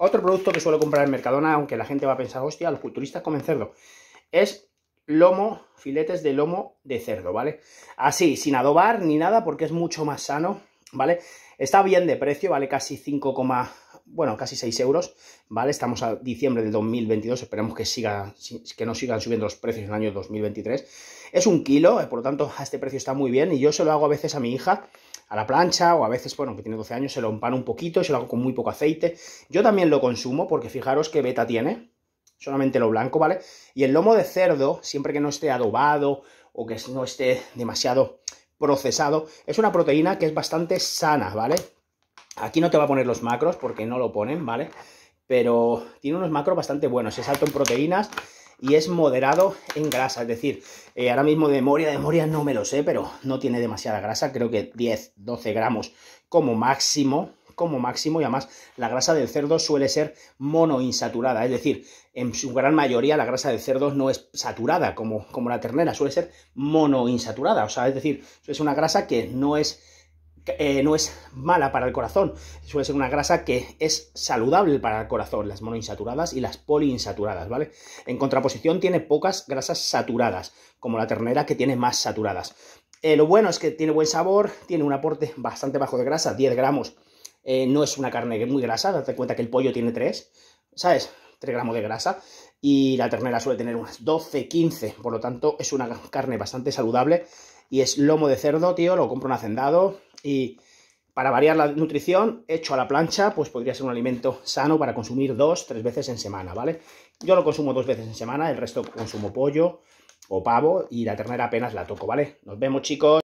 Otro producto que suelo comprar en Mercadona, aunque la gente va a pensar, hostia, los culturistas comen cerdo, es lomo, filetes de lomo de cerdo, ¿vale? Así, sin adobar ni nada, porque es mucho más sano, ¿vale? Está bien de precio, vale casi 5, bueno, casi 6 euros, ¿vale? Estamos a diciembre del 2022, esperemos que, siga, que no sigan subiendo los precios en el año 2023. Es un kilo, eh, por lo tanto, a este precio está muy bien y yo se lo hago a veces a mi hija a la plancha o a veces, bueno, que tiene 12 años, se lo empano un poquito y se lo hago con muy poco aceite. Yo también lo consumo porque fijaros qué beta tiene, solamente lo blanco, ¿vale? Y el lomo de cerdo, siempre que no esté adobado o que no esté demasiado procesado, es una proteína que es bastante sana, ¿vale? Aquí no te va a poner los macros porque no lo ponen, ¿vale? Pero tiene unos macros bastante buenos, es alto en proteínas y es moderado en grasa. Es decir, eh, ahora mismo de memoria, de memoria no me lo sé, pero no tiene demasiada grasa, creo que 10, 12 gramos como máximo, como máximo, y además la grasa del cerdo suele ser monoinsaturada, es decir, en su gran mayoría la grasa del cerdo no es saturada como, como la ternera, suele ser monoinsaturada, o sea, es decir, es una grasa que no es eh, no es mala para el corazón, suele ser una grasa que es saludable para el corazón, las monoinsaturadas y las poliinsaturadas, ¿vale? En contraposición tiene pocas grasas saturadas, como la ternera que tiene más saturadas. Eh, lo bueno es que tiene buen sabor, tiene un aporte bastante bajo de grasa, 10 gramos, eh, no es una carne muy grasa, date cuenta que el pollo tiene 3, ¿sabes? 3 gramos de grasa y la ternera suele tener unas 12, 15, por lo tanto es una carne bastante saludable y es lomo de cerdo, tío, lo compro en hacendado, y para variar la nutrición, hecho a la plancha, pues podría ser un alimento sano para consumir dos, tres veces en semana, ¿vale? Yo lo consumo dos veces en semana, el resto consumo pollo o pavo y la ternera apenas la toco, ¿vale? Nos vemos chicos.